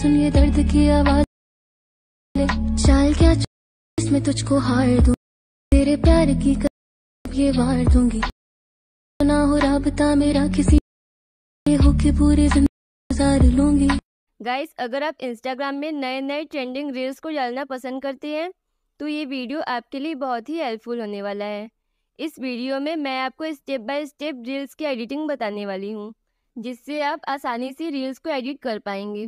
सुनिए दर्द की आवाज चाल क्या इसमें तुझको हार दू तेरे प्यार की ये वार दूंगी तो ना हो रहा मेरा किसी हो के पूरे गुजार लूंगी गाइस अगर आप इंस्टाग्राम में नए नए ट्रेंडिंग रील्स को डालना पसंद करते हैं तो ये वीडियो आपके लिए बहुत ही हेल्पफुल होने वाला है इस वीडियो में मैं आपको स्टेप बाय स्टेप रील्स की एडिटिंग बताने वाली हूँ जिससे आप आसानी से रील्स को एडिट कर पाएंगे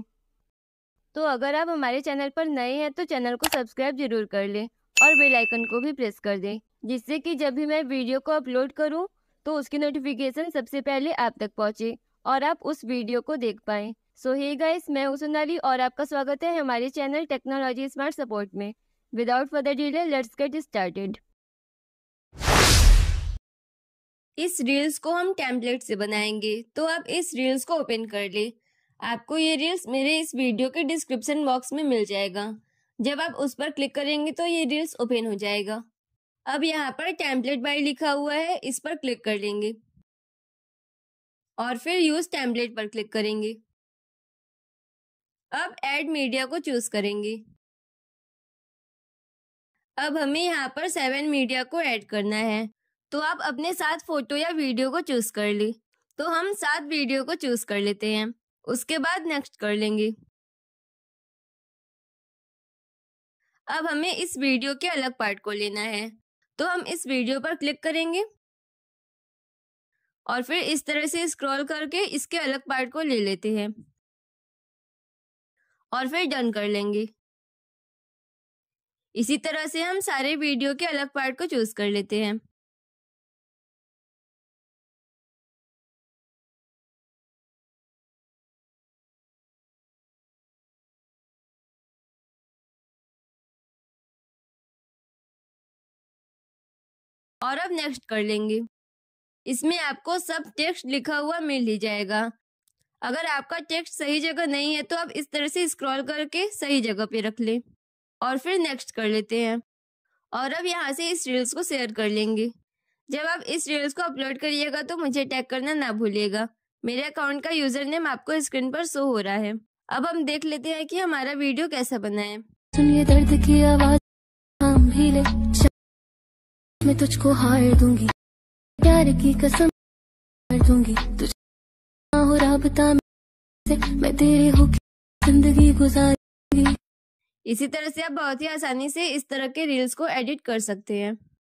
तो अगर आप हमारे चैनल पर नए हैं तो चैनल को सब्सक्राइब जरूर कर लें और बेल आइकन को भी प्रेस कर दें जिससे कि जब भी मैं वीडियो को अपलोड करूं तो उसकी नोटिफिकेशन सबसे पहले आप तक पहुंचे और आप उस वीडियो को देख पाए सो हे गाइस मैं हूं सोनाली और आपका स्वागत है हमारे चैनल टेक्नोलॉजी स्मार्ट सपोर्ट में without further delay let's get started इस रील्स को हम टेम्पलेट से बनाएंगे तो आप इस रील्स को ओपन कर ले आपको ये रील्स मेरे इस वीडियो के डिस्क्रिप्शन बॉक्स में मिल जाएगा जब आप उस पर क्लिक करेंगे तो ये रील्स ओपन हो जाएगा अब यहाँ पर टैंपलेट बाई लिखा हुआ है इस पर क्लिक कर लेंगे और फिर यूज टैंपलेट पर क्लिक करेंगे अब एड मीडिया को चूज करेंगे अब हमें यहाँ पर सेवन मीडिया को ऐड करना है तो आप अपने साथ फोटो या वीडियो को चूज कर ले तो हम सात वीडियो को चूज कर लेते हैं उसके बाद नेक्स्ट कर लेंगे अब हमें इस वीडियो के अलग पार्ट को लेना है तो हम इस वीडियो पर क्लिक करेंगे और फिर इस तरह से स्क्रॉल करके इसके अलग पार्ट को ले लेते हैं और फिर डन कर लेंगे इसी तरह से हम सारे वीडियो के अलग पार्ट को चूज कर लेते हैं और अब नेक्स्ट कर लेंगे इसमें आपको सब टेक्स्ट लिखा हुआ मिल ही जाएगा अगर आपका टेक्स्ट सही जगह नहीं है तो आप इस तरह से स्क्रॉल करके सही जगह पे रख लें और फिर नेक्स्ट कर लेते हैं और अब यहाँ से इस रील्स को शेयर कर लेंगे जब आप इस रील्स को अपलोड करिएगा तो मुझे टैग करना ना भूलिएगा मेरे अकाउंट का यूजर नेम आपको स्क्रीन पर शो हो रहा है अब हम देख लेते हैं कि हमारा वीडियो कैसा बना है सुनिए दर्द की आवाज हम मैं तुझको हार दूंगी प्यार की कसम हार दूंगी तुझ हो रहा मैं तेरे हो जिंदगी गुजारूंगी इसी तरह से आप बहुत ही आसानी से इस तरह के रील्स को एडिट कर सकते हैं